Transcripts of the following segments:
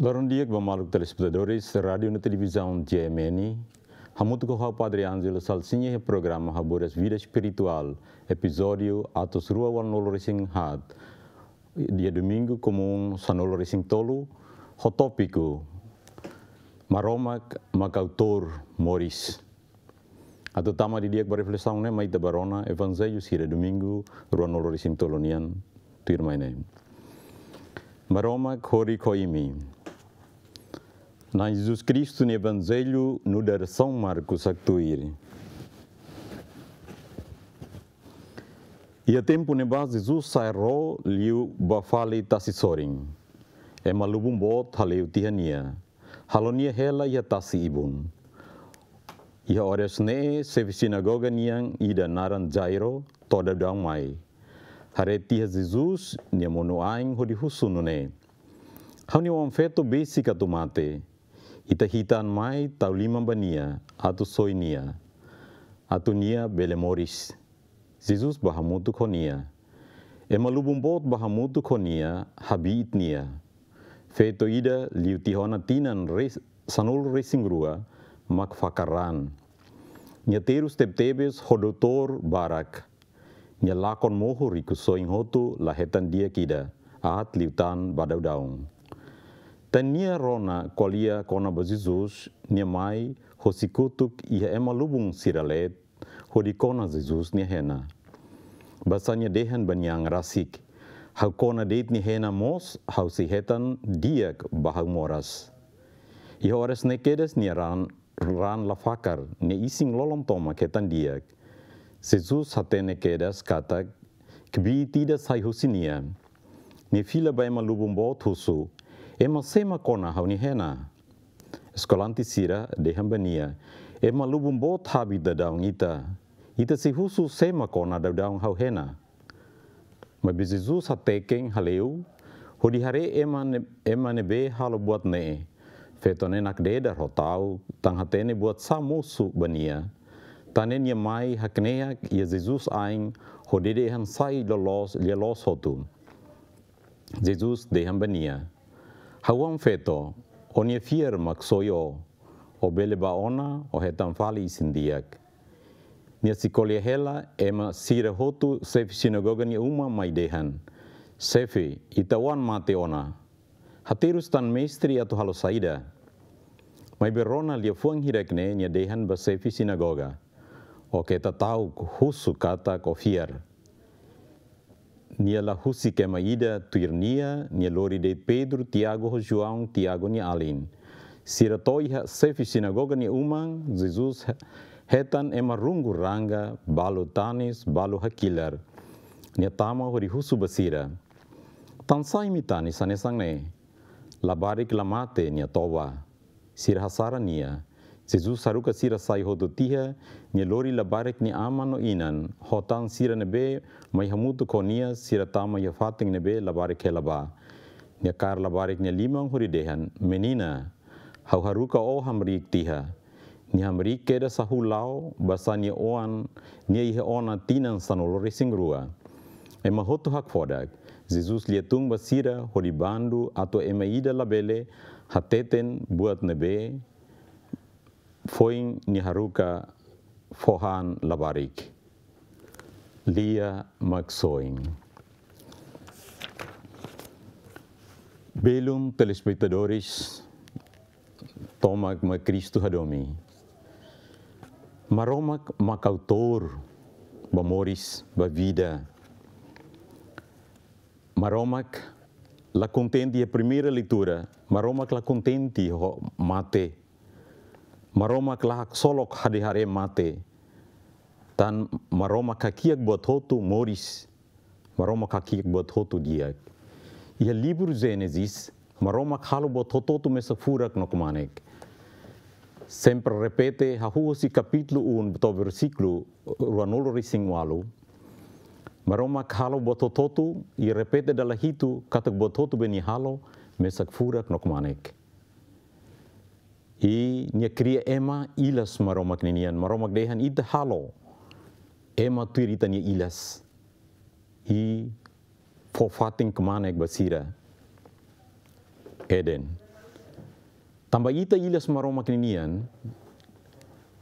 L'arrondiek van maluk telespectadores, radio na televisão GMN, Hamutu ko hau Padri Angelo salsinya e program program Haburas Vida spiritual episodio Atos Rua Wan Nolorising Hat, dia domingo san nolorising Tolu, hotopiku Maromak makautur Moris. Atau tama di dia berefleksão ne maita barona evangelho sira domingo Rua Nolorising Tolonian, tuirmaine. Maromak Hori Koimi. Na Jesus Cristo no Evangelho, no dar São Marcos actuir. E a tempo ne base Jesus sairou liu bafale tasisorin. É malubumbo taleu tihania. Halonia hela ia tasi ibun. E a horas ne se sinagoga niang ida naran jairo toda damai. Haretia Jesus ne monuain hodi husunune. Hau ne feto basic mate. ita hitan mai tau lima bania atu soinia atu nia bele belemoris Jesus bahamutu konia e bot bahamutu konia habit nia feto ida tihona tinan res sanul rua mak fakaran step teptebes hodotor barak nyalakon mohuri ku soing hotu lahetan dia kida ahat liutan badau daung Tan rona kolia kona bazizus nia mai hosikutuk ia ema lubung siralet hodi kona zizus nia hena. Basanya dehen banyang rasik. Hau kona deit nia hena mos hau sihetan diak bahang moras. Ia ores nekedes nia ran ran lafakar nia ising lolom toma ketan diak. Zizus hatene kedas katak kbi tidak sai husinia. Nia fila bai lubung bot husu Ema sema kona ni hena. Skolanti sira de hambania. Ema lubum bot habi da daung ita. Ita si husu sema kona da daung hau hena. Ma bizizu sa teken haleu. Hodi hare ema ne, ema ne be halo buat ne. Fetone nak da ro tau. Tang hatene buat samusu musu bania. Tanen ye mai hakneak ye ya Jesus aing de han sai lolos lolos los hotum. Jesus de hambania. Hawan feto, mak soyo, o o ba ona, o hetan fali Nia sikoli hela, ema sire hotu sefi sinagogani uma mai dehan, Sefi, itawan mate ona. Hatirus tan mestri atau halo saida. Mai berona lia fuang hirakne nia dehan ba sefi sinagoga. o keta tahu husu kata kofier nia la husi kema ida tuirnia, nia lori de Pedro, Tiago João, Tiago nia Alin. Sira toiha sefi sinagoga nia umang, Jesus hetan ema rungu ranga, balo tanis, balo hakilar. Nia tama hori husu basira. Tan Tansai mitani sanesang ne, labarik lamate nia towa, sira hasara nia, Jesus haruka sira sai tiha, nje lori labarek ni amano inan, hotan sira nebe, mai hamutu konia sira tama yafating nebe labarek helaba. Nje kar labarek ni limang huri dehan, menina, hau haruka o hamrik tiha. Nje hamrik keda sahu lau, basa nje oan, nje ihe ona tinan sanolori singrua. Ema hotu hak fodak, Jesus lietung basira horibandu atau ema ida labele, hateten buat nebe, Foi Niharuka Fohan Labarik. Lia Maxoin. Belum telespectadores, tomak ma Cristo Hadomi. Maromac macautor, bamores, ba vida. Maromac la contente a primeira leitura, Maromac la contente mate maroma kelahak solok hari-hari mate tan maroma kakiak buat hotu moris maroma kakiak buat hotu diak ia libur Gênesis maroma halu buat hotu mesak mesa furak nokmanek sempre repete hahu si un 1 beto versículo ruanolo walu maroma halu buat hotu ia repete dalah hitu katak buat hotu benihalo mesak furak nokmanek i kria e ema ilas maromak ninian maromak dehan ita halo ema tuirita nia ilas i fofating kemana ek basira eden tamba ita ilas maromak ninian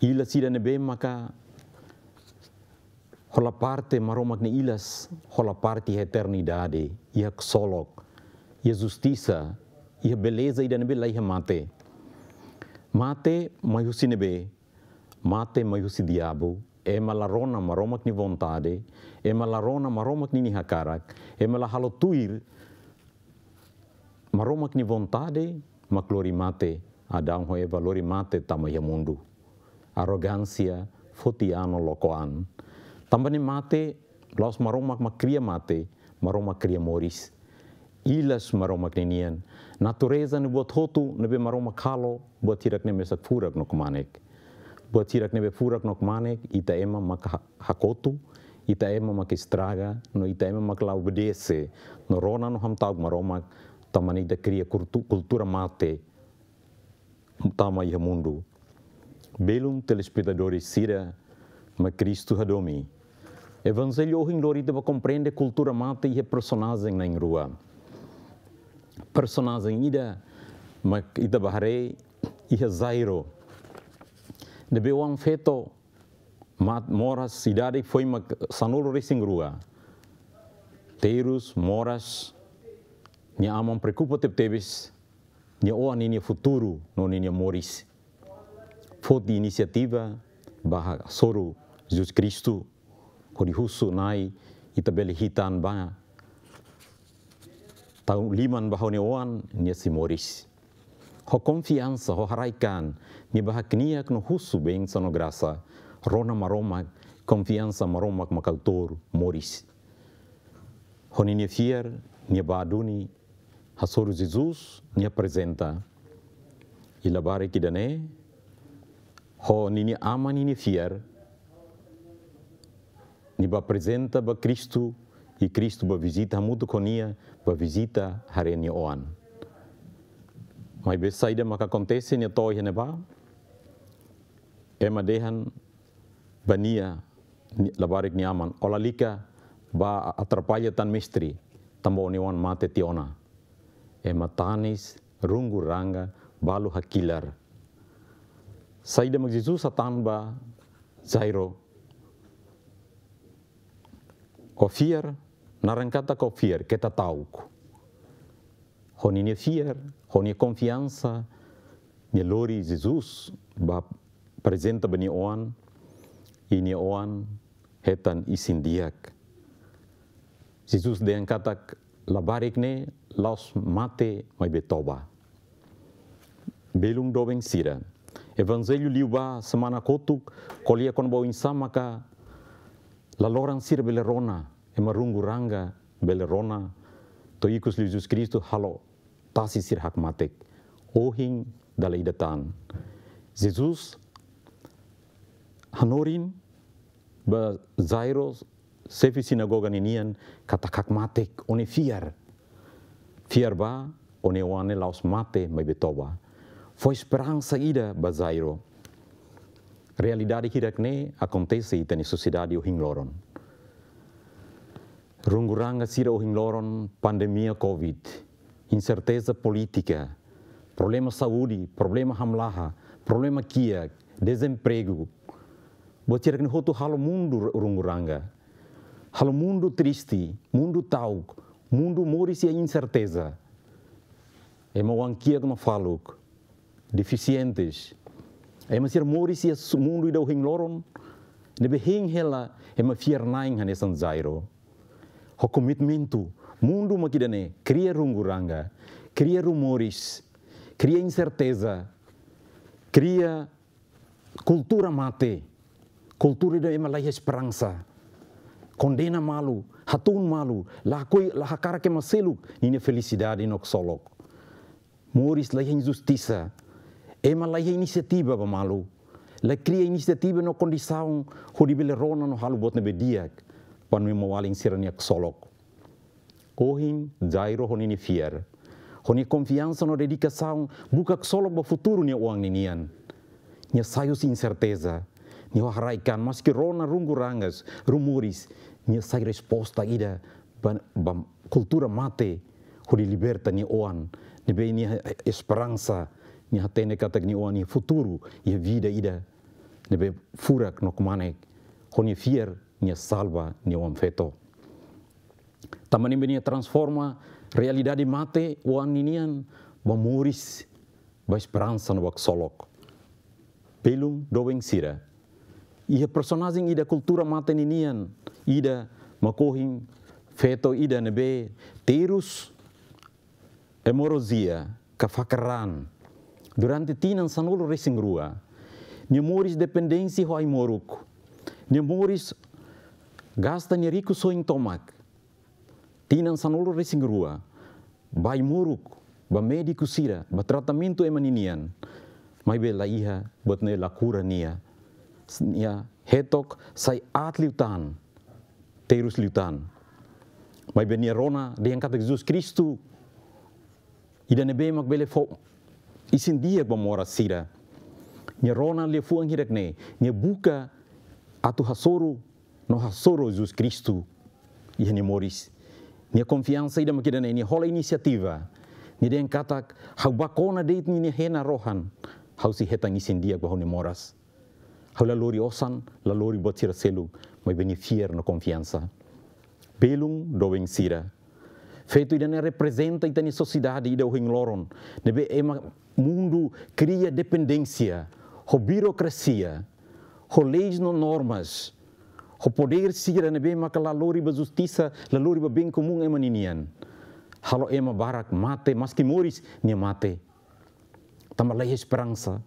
ilas ida nebe maka hola parte maromak ni ilas hola parte eternidade ia solok ia justisa e ia e beleza ida nebe lai mate Mate mayusine be, mate mayusi diabu. emala rona maromak ni vontade, emala rona maromak ni nihakarak, emala halo maromak ni vontade, maklori mate, adang ho eva lori mate tamaya mundu. Arrogancia, fotiano lokoan. Tambani mate, laos maromak makria mate, maromak kria moris. ilas maroma kninian natureza ni buat hotu nebe maroma kalo buat tirak nebe sak furak nok manek buat tirak nebe furak nok manek ita ema mak hakotu ita ema mak no ita ema mak lau bedese no rona no ham maroma tamani da cria cultura mate tama mundo belum telespectadores sira ma Cristo hadomi Evangelho hoje em Lorita cultura mata e personagem na rua. personagem ida bahare iha zairo be wang feto mat moras sidari foi mak racing rua terus moras ni amon preocupa tep tebis ni oa ni futuro no ni moris fot di iniciativa bah soro Jesus ko kodi husu nai beli hitan banga liman bahonewan nia moris. Ho konfiansa ho haraikan, ni bahakniak no husu beng sono grasa, rona maromak, maroma maromak kautor moris. Ho ni nia fier, nia baduni, hasoru Jesus ni apresenta. Ila bare kidane, ho ni nia ama ni nia fier, ni ba apresenta ba kristu i kristu ba visita mutu konia. Vă Visita här oan. i ån. Mai besaida maka kontesi ni toi hene ba. Ema dehan bania labarik ni aman. Olalika ba atrapaya tan mistri. Tambo ni mate tiona. Ema tanis rungu ranga balu hakilar. Saida mag Jesus satan ba Zairo. Kofir Narrankata ko fier, keta tauku. Honi nie fier, honi confianza, nie lori Jesus ba presenta oan, ini oan hetan isindiak. Jesus dengan katak labarik ne laus mate mai betoba. Belung doben sira. liu ba semana kotuk kolia kon bawin samaka laloran sir rona, emarungu ranga belerona ikus Yesus Kristus halo tasi sir matek ohing dale idatan Jesus hanorin ba zairos sefi sinagoga ninian kata matek one fiar fiar ba one wane laos mate mai betoba foi esperansa ida ba zairo realidade hirak ne acontece ita ni sociedade o hingloron Runguranga sira o himloron pandemia Covid, incerteza política, problema saúde, problema hamlaha, problema kia, desemprego. Botira que hotu halo mundo runguranga. Halo mundo tristi, mundo tau, mundo mori e sia incerteza. É kia wankia que uma faluk, deficientes. E ma ser mori sia mundo ida e da himloron, nebe hing hela, e ma fiernaing hanesan zairo ho mundu mo kidane kria runguranga, kria rumoris kria incerteza, kria kultura mate, kultura da malaya esperança, kondena malu, hatun malu, la hakara ke maselu, nina felicidade nok solok. Moris la injustiça, malaya iniciativa ba malu, la kria iniciativa no condição, ho rona no halu botne bediak waling sirani ak solok. Kohin jairo ni fier. Honi confiança no dedicação, buka buka solok o futuro ni uang nian, Nia sayus sem incerteza, nia haraikan mas rona rona rungurangas, rumuris, nia sai resposta ida, ban, kultura kultura mate, honi liberta ni oan, nia bem ini esperanza, nia tene katak ni oan ni futuru, nia vida ida, ni bem furak no kumanek, honi fier, nia salva wan feto ini nia transforma realidade mate wan ninian ba muris ba esperansa no wak solok Belum doeng sira ia personazing ida kultura mate ninian ida makohin feto ida nebe terus emorozia kafakaran durante tinan sanolo muris dependensi dependência imoruk, nia muris gasta ni rico tomak, Tinan sanolo rua, bai muruk, ba mediku sira, ba tratamento emaninian. Mai bela iha buat ne la kura nia. Nia hetok sai at liutan, terus liutan. Mai benia rona de yang kata Jesus Kristu. Ida be mak bele fo. Isin dia pemora sira. Nia rona le fuang hirak ne, nia buka atu hasoru nos soro Jesus Cristo e moris. Nia confiança ida makida na ni hola iniciativa. Ni den kata hau bakona deit ni hena rohan. Hau si hetang isin dia gwa ni moras. Hau la lori osan, la lori sira selu, mai beni fier na confiança. Belung doeng sira. Feito ida ne representa ita ni sociedade ida loron. loron. be ema mundo cria dependência, ho burocracia, ho leis no normas, Gepodeer na be maka la lori ba justiça, la lori ba bem e Halo ema barak mate, mas moris ni mate. tama laia esperança,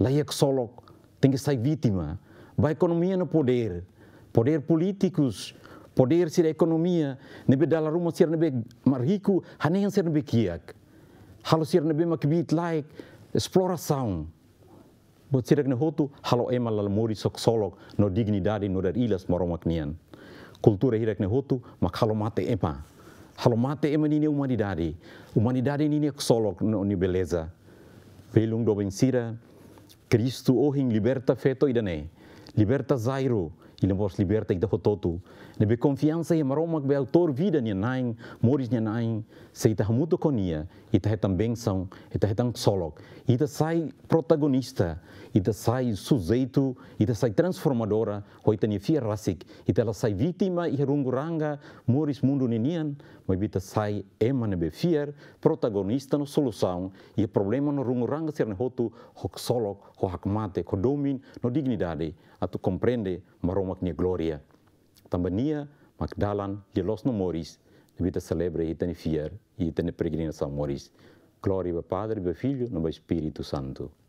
laia e xolok, tem que sair vítima. Ba economia no poder, poder políticos, poder sir economia, be dala rumah sir be marhiku, hanehan sir be kiak. Halo sir nebe like laik, sound ne hotu halo ema lal mori sok solok no dignidade no dar ilas moromak nian. Kultura hirek hotu mak halo mate ema. Halo mate ema nini humanidade. Humanidade nini solok no ni beleza. Pelung do bensira. Kristu ohing liberta feto idane. Liberta zairo. Ele vos liberta de hototo. Nebe confiança e maroma que bel autor vida ni nain, moris ni nain, muito ita hamuto conia, ita hetan benção, ita hetan e está sai protagonista, está sai sujeito, está sai transformadora, hoita ni fia e está la sai vítima e runguranga, mores mundo ni mas está sai ema nebe fier, protagonista no solução, e problema no runguranga ser ne hotu, hok solok, o hakmate, ko domin no dignidade, atu comprende maromak nia gloria. Tambania magdalan dalan di los no moris, de vita celebre hitani fier, hitani peregrinação moris. Gloria be Padre, be Filho e Spiritu Espírito Santo.